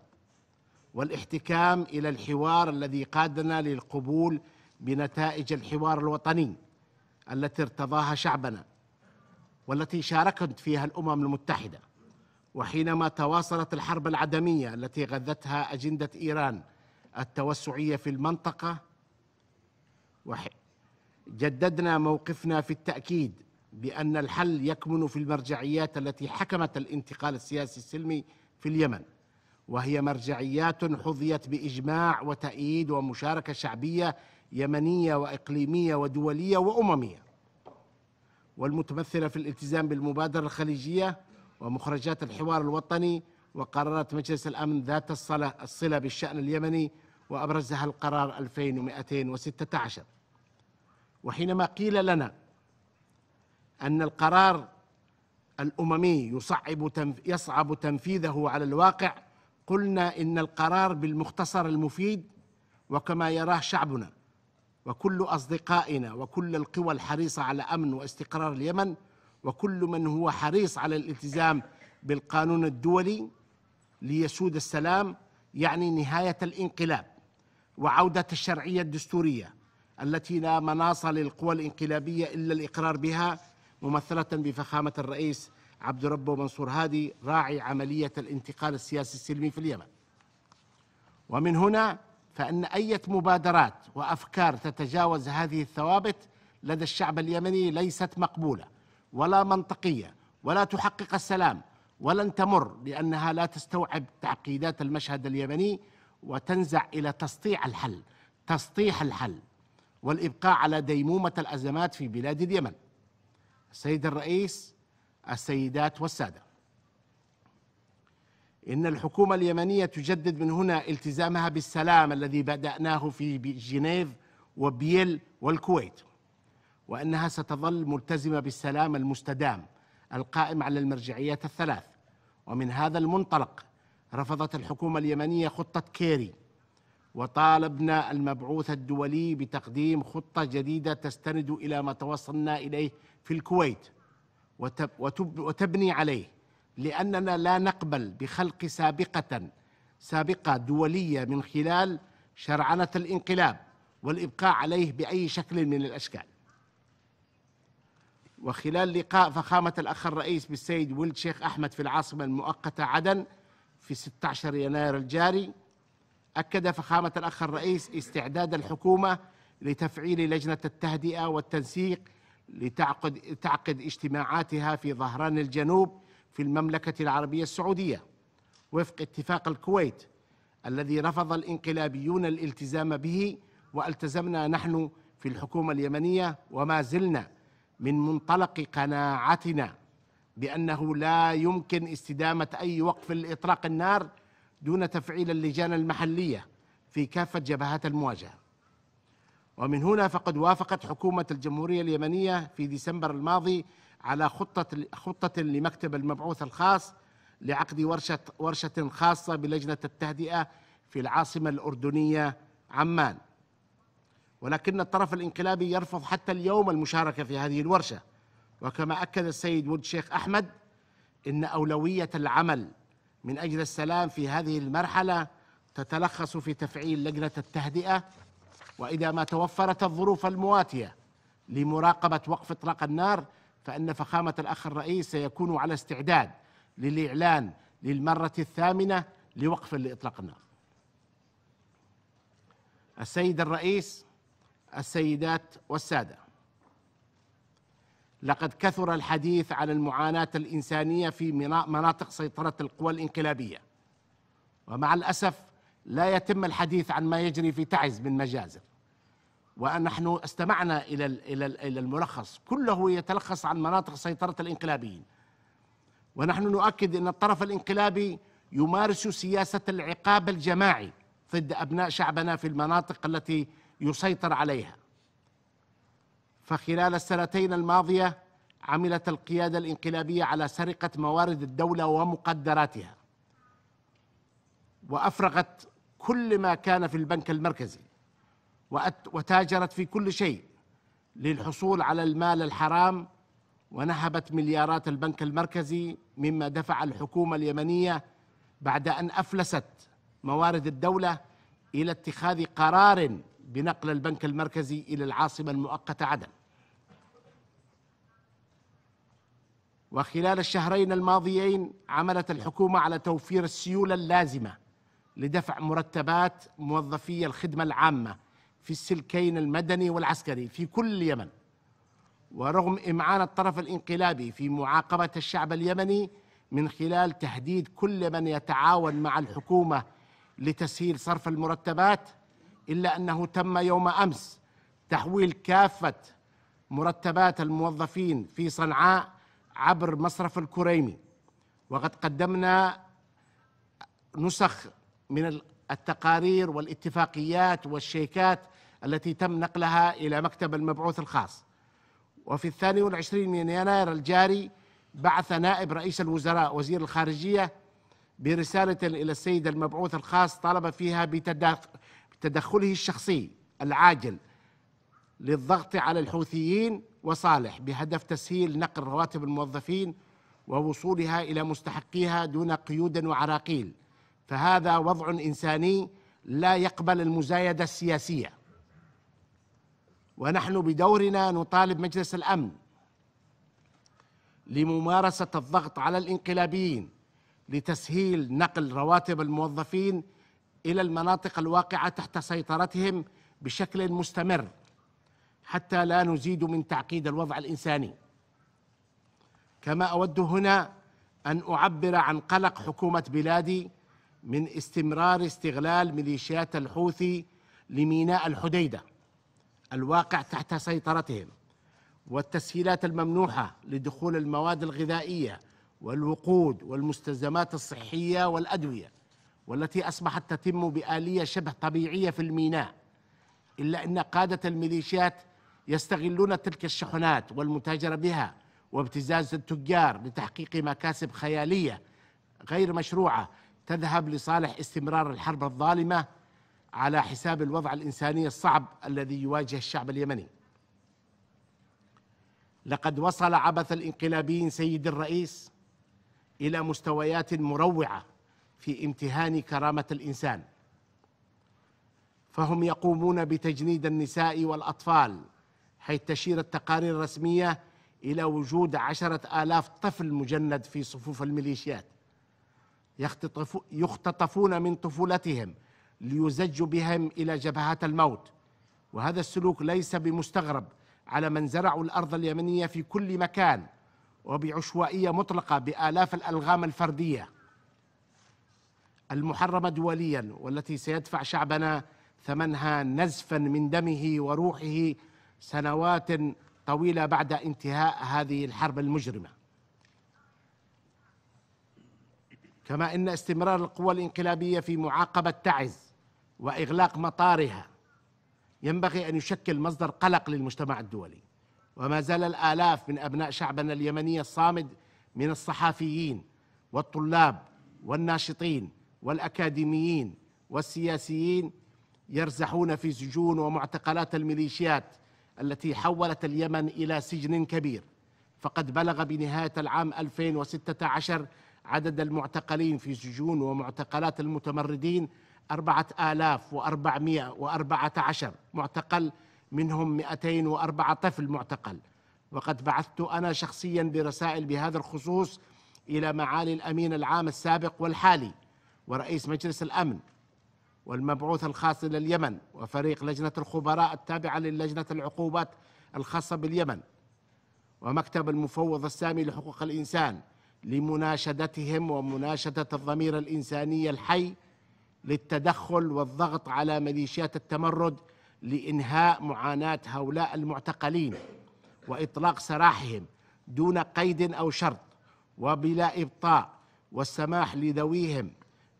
والاحتكام الى الحوار الذي قادنا للقبول بنتائج الحوار الوطني التي ارتضاها شعبنا والتي شاركت فيها الامم المتحده وحينما تواصلت الحرب العدميه التي غذتها اجنده ايران التوسعيه في المنطقه جددنا موقفنا في التاكيد بأن الحل يكمن في المرجعيات التي حكمت الانتقال السياسي السلمي في اليمن وهي مرجعيات حظيت بإجماع وتأييد ومشاركة شعبية يمنية وإقليمية ودولية وأممية والمتمثلة في الالتزام بالمبادرة الخليجية ومخرجات الحوار الوطني وقرارات مجلس الأمن ذات الصلة الصلة بالشأن اليمني وأبرزها القرار 2216 وحينما قيل لنا ان القرار الاممي يصعب يصعب تنفيذه على الواقع قلنا ان القرار بالمختصر المفيد وكما يراه شعبنا وكل اصدقائنا وكل القوى الحريصه على امن واستقرار اليمن وكل من هو حريص على الالتزام بالقانون الدولي ليسود السلام يعني نهايه الانقلاب وعوده الشرعيه الدستوريه التي لا مناص للقوى الانقلابيه الا الاقرار بها ممثلة بفخامة الرئيس عبد ربه منصور هادي راعي عملية الانتقال السياسي السلمي في اليمن ومن هنا فإن أي مبادرات وأفكار تتجاوز هذه الثوابت لدى الشعب اليمني ليست مقبولة ولا منطقية ولا تحقق السلام ولن تمر لأنها لا تستوعب تعقيدات المشهد اليمني وتنزع إلى تسطيع الحل تسطيح الحل والإبقاء على ديمومة الأزمات في بلاد اليمن السيد الرئيس السيدات والساده ان الحكومه اليمنيه تجدد من هنا التزامها بالسلام الذي بداناه في جنيف وبيل والكويت وانها ستظل ملتزمه بالسلام المستدام القائم على المرجعيات الثلاث ومن هذا المنطلق رفضت الحكومه اليمنيه خطه كيري وطالبنا المبعوث الدولي بتقديم خطه جديده تستند الى ما توصلنا اليه في الكويت وتبني عليه لأننا لا نقبل بخلق سابقة سابقة دولية من خلال شرعنة الانقلاب والإبقاء عليه بأي شكل من الأشكال وخلال لقاء فخامة الأخ الرئيس بالسيد ولد شيخ أحمد في العاصمة المؤقتة عدن في 16 يناير الجاري أكد فخامة الأخ الرئيس استعداد الحكومة لتفعيل لجنة التهدئة والتنسيق لتعقد تعقد اجتماعاتها في ظهران الجنوب في المملكة العربية السعودية وفق اتفاق الكويت الذي رفض الانقلابيون الالتزام به والتزمنا نحن في الحكومة اليمنية وما زلنا من منطلق قناعتنا بأنه لا يمكن استدامة أي وقف لإطلاق النار دون تفعيل اللجان المحلية في كافة جبهات المواجهة ومن هنا فقد وافقت حكومة الجمهورية اليمنية في ديسمبر الماضي على خطة خطة لمكتب المبعوث الخاص لعقد ورشة ورشة خاصة بلجنة التهدئة في العاصمة الأردنية عمان ولكن الطرف الانقلابي يرفض حتى اليوم المشاركة في هذه الورشة وكما أكد السيد ود شيخ أحمد إن أولوية العمل من أجل السلام في هذه المرحلة تتلخص في تفعيل لجنة التهدئة وإذا ما توفرت الظروف المواتية لمراقبة وقف إطلاق النار فإن فخامة الأخ الرئيس سيكون على استعداد للإعلان للمرة الثامنة لوقف لإطلاق النار السيد الرئيس السيدات والسادة لقد كثر الحديث عن المعاناة الإنسانية في مناطق سيطرة القوى الإنقلابية ومع الأسف لا يتم الحديث عن ما يجري في تعز من مجازر ونحن استمعنا الى الى الى الملخص كله يتلخص عن مناطق سيطره الانقلابيين ونحن نؤكد ان الطرف الانقلابي يمارس سياسه العقاب الجماعي ضد ابناء شعبنا في المناطق التي يسيطر عليها فخلال السنتين الماضيه عملت القياده الانقلابيه على سرقه موارد الدوله ومقدراتها وافرغت كل ما كان في البنك المركزي وتاجرت في كل شيء للحصول على المال الحرام ونهبت مليارات البنك المركزي مما دفع الحكومه اليمنيه بعد ان افلست موارد الدوله الى اتخاذ قرار بنقل البنك المركزي الى العاصمه المؤقته عدن وخلال الشهرين الماضيين عملت الحكومه على توفير السيوله اللازمه لدفع مرتبات موظفي الخدمة العامة في السلكين المدني والعسكري في كل اليمن ورغم إمعان الطرف الانقلابي في معاقبة الشعب اليمني من خلال تهديد كل من يتعاون مع الحكومة لتسهيل صرف المرتبات إلا أنه تم يوم أمس تحويل كافة مرتبات الموظفين في صنعاء عبر مصرف الكريمي وقد قدمنا نسخ من التقارير والاتفاقيات والشيكات التي تم نقلها إلى مكتب المبعوث الخاص وفي الثاني والعشرين من يناير الجاري بعث نائب رئيس الوزراء وزير الخارجية برسالة إلى السيد المبعوث الخاص طلب فيها بتدخله الشخصي العاجل للضغط على الحوثيين وصالح بهدف تسهيل نقل رواتب الموظفين ووصولها إلى مستحقيها دون قيود وعراقيل فهذا وضع انساني لا يقبل المزايده السياسيه ونحن بدورنا نطالب مجلس الامن لممارسه الضغط على الانقلابيين لتسهيل نقل رواتب الموظفين الى المناطق الواقعه تحت سيطرتهم بشكل مستمر حتى لا نزيد من تعقيد الوضع الانساني كما اود هنا ان اعبر عن قلق حكومه بلادي من استمرار استغلال ميليشيات الحوثي لميناء الحديده الواقع تحت سيطرتهم والتسهيلات الممنوحه لدخول المواد الغذائيه والوقود والمستلزمات الصحيه والادويه والتي اصبحت تتم باليه شبه طبيعيه في الميناء الا ان قاده الميليشيات يستغلون تلك الشحنات والمتاجره بها وابتزاز التجار لتحقيق مكاسب خياليه غير مشروعه تذهب لصالح استمرار الحرب الظالمه على حساب الوضع الانساني الصعب الذي يواجه الشعب اليمني. لقد وصل عبث الانقلابيين سيد الرئيس الى مستويات مروعه في امتهان كرامه الانسان. فهم يقومون بتجنيد النساء والاطفال حيث تشير التقارير الرسميه الى وجود عشره الاف طفل مجند في صفوف الميليشيات يختطفون من طفولتهم ليزج بهم إلى جبهات الموت وهذا السلوك ليس بمستغرب على من زرعوا الأرض اليمنية في كل مكان وبعشوائية مطلقة بآلاف الألغام الفردية المحرمة دوليا والتي سيدفع شعبنا ثمنها نزفا من دمه وروحه سنوات طويلة بعد انتهاء هذه الحرب المجرمة كما ان استمرار القوى الانقلابيه في معاقبه تعز واغلاق مطارها ينبغي ان يشكل مصدر قلق للمجتمع الدولي وما زال الالاف من ابناء شعبنا اليمني الصامد من الصحفيين والطلاب والناشطين والاكاديميين والسياسيين يرزحون في سجون ومعتقلات الميليشيات التي حولت اليمن الى سجن كبير فقد بلغ بنهايه العام 2016 عدد المعتقلين في سجون ومعتقلات المتمردين أربعة آلاف وأربعمائة وأربعة عشر معتقل منهم 204 طفل معتقل وقد بعثت أنا شخصيا برسائل بهذا الخصوص إلى معالي الأمين العام السابق والحالي ورئيس مجلس الأمن والمبعوث الخاص لليمن وفريق لجنة الخبراء التابعة للجنة العقوبات الخاصة باليمن ومكتب المفوض السامي لحقوق الإنسان لمناشدتهم ومناشده الضمير الانساني الحي للتدخل والضغط على ميليشيات التمرد لانهاء معاناه هؤلاء المعتقلين واطلاق سراحهم دون قيد او شرط وبلا ابطاء والسماح لذويهم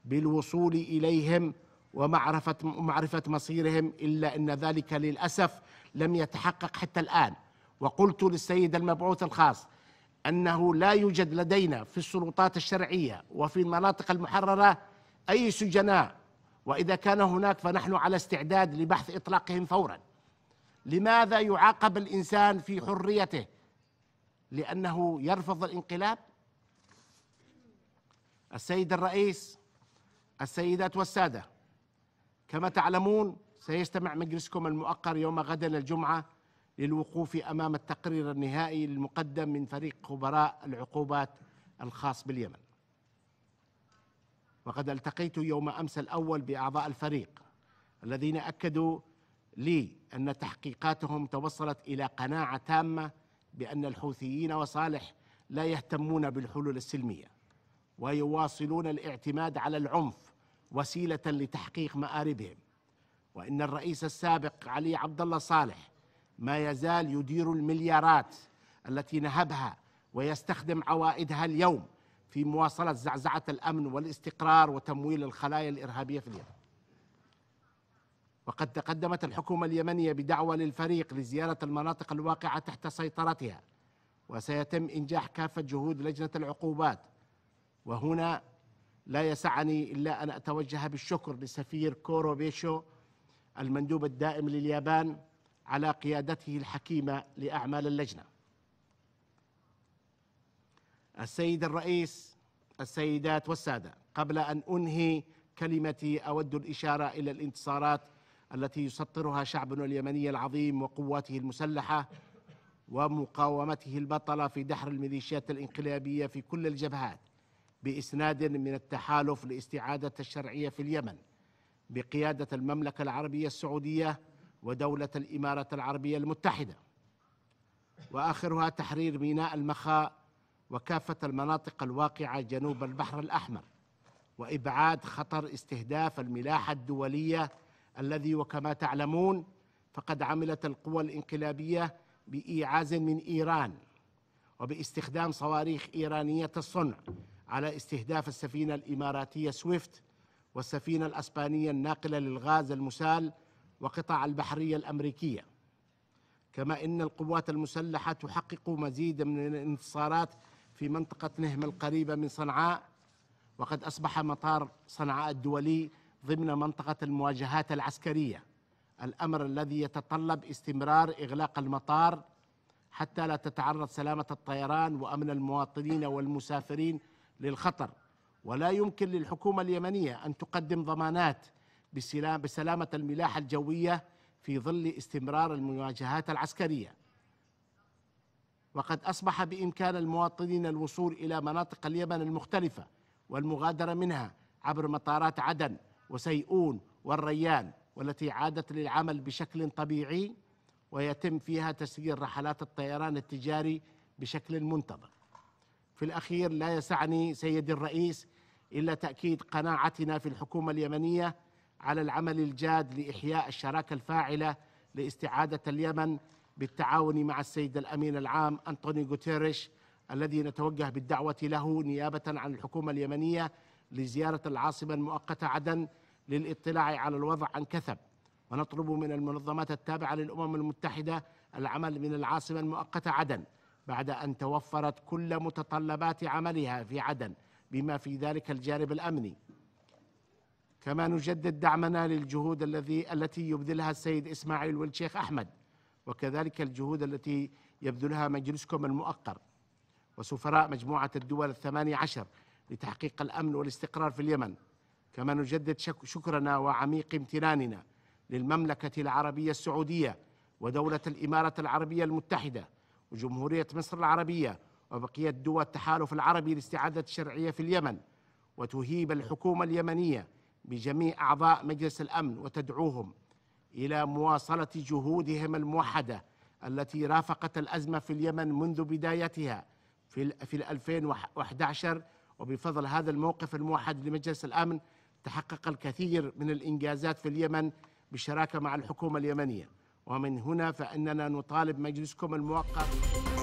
بالوصول اليهم ومعرفه معرفه مصيرهم الا ان ذلك للاسف لم يتحقق حتى الان وقلت للسيد المبعوث الخاص أنه لا يوجد لدينا في السلطات الشرعية وفي المناطق المحررة أي سجناء وإذا كان هناك فنحن على استعداد لبحث إطلاقهم فورا لماذا يعاقب الإنسان في حريته لأنه يرفض الانقلاب السيد الرئيس السيدات والسادة كما تعلمون سيجتمع مجلسكم المؤقر يوم غدا الجمعة للوقوف امام التقرير النهائي المقدم من فريق خبراء العقوبات الخاص باليمن وقد التقيت يوم امس الاول باعضاء الفريق الذين اكدوا لي ان تحقيقاتهم توصلت الى قناعه تامه بان الحوثيين وصالح لا يهتمون بالحلول السلميه ويواصلون الاعتماد على العنف وسيله لتحقيق ماربهم وان الرئيس السابق علي عبد الله صالح ما يزال يدير المليارات التي نهبها ويستخدم عوائدها اليوم في مواصلة زعزعة الأمن والاستقرار وتمويل الخلايا الإرهابية في اليمن وقد تقدمت الحكومة اليمنية بدعوة للفريق لزيارة المناطق الواقعة تحت سيطرتها وسيتم إنجاح كافة جهود لجنة العقوبات وهنا لا يسعني إلا أن أتوجه بالشكر لسفير كورو بيشو المندوب الدائم لليابان على قيادته الحكيمه لاعمال اللجنه. السيد الرئيس، السيدات والساده، قبل ان انهي كلمتي اود الاشاره الى الانتصارات التي يسطرها شعبنا اليمني العظيم وقواته المسلحه ومقاومته البطله في دحر الميليشيات الانقلابيه في كل الجبهات باسناد من التحالف لاستعاده الشرعيه في اليمن بقياده المملكه العربيه السعوديه ودولة الإمارات العربية المتحدة وآخرها تحرير ميناء المخاء وكافة المناطق الواقعة جنوب البحر الأحمر وإبعاد خطر استهداف الملاحة الدولية الذي وكما تعلمون فقد عملت القوى الانقلابية بإيعاز من إيران وباستخدام صواريخ إيرانية الصنع على استهداف السفينة الإماراتية سويفت والسفينة الأسبانية الناقلة للغاز المسال وقطاع البحرية الأمريكية كما إن القوات المسلحة تحقق مزيدا من الانتصارات في منطقة نهم القريبة من صنعاء وقد أصبح مطار صنعاء الدولي ضمن منطقة المواجهات العسكرية الأمر الذي يتطلب استمرار إغلاق المطار حتى لا تتعرض سلامة الطيران وأمن المواطنين والمسافرين للخطر ولا يمكن للحكومة اليمنية أن تقدم ضمانات بسلامة الملاحة الجوية في ظل استمرار المواجهات العسكرية وقد أصبح بإمكان المواطنين الوصول إلى مناطق اليمن المختلفة والمغادرة منها عبر مطارات عدن وسيئون والريان والتي عادت للعمل بشكل طبيعي ويتم فيها تسجيل رحلات الطيران التجاري بشكل منتظم في الأخير لا يسعني سيدي الرئيس إلا تأكيد قناعتنا في الحكومة اليمنية على العمل الجاد لإحياء الشراكة الفاعلة لاستعادة اليمن بالتعاون مع السيد الأمين العام أنطوني غوتيريش الذي نتوجه بالدعوة له نيابة عن الحكومة اليمنية لزيارة العاصمة المؤقتة عدن للاطلاع على الوضع عن كثب ونطلب من المنظمات التابعة للأمم المتحدة العمل من العاصمة المؤقتة عدن بعد أن توفرت كل متطلبات عملها في عدن بما في ذلك الجانب الأمني كما نجدد دعمنا للجهود الذي التي يبذلها السيد اسماعيل والشيخ احمد وكذلك الجهود التي يبذلها مجلسكم المؤقر وسفراء مجموعه الدول الثماني عشر لتحقيق الامن والاستقرار في اليمن كما نجدد شكرنا وعميق امتناننا للمملكه العربيه السعوديه ودوله الاماره العربيه المتحده وجمهوريه مصر العربيه وبقيه دول التحالف العربي لاستعاده الشرعيه في اليمن وتهيب الحكومه اليمنيه بجميع أعضاء مجلس الأمن وتدعوهم إلى مواصلة جهودهم الموحدة التي رافقت الأزمة في اليمن منذ بدايتها في في 2011 وبفضل هذا الموقف الموحد لمجلس الأمن تحقق الكثير من الإنجازات في اليمن بالشراكة مع الحكومة اليمنية ومن هنا فإننا نطالب مجلسكم الموقف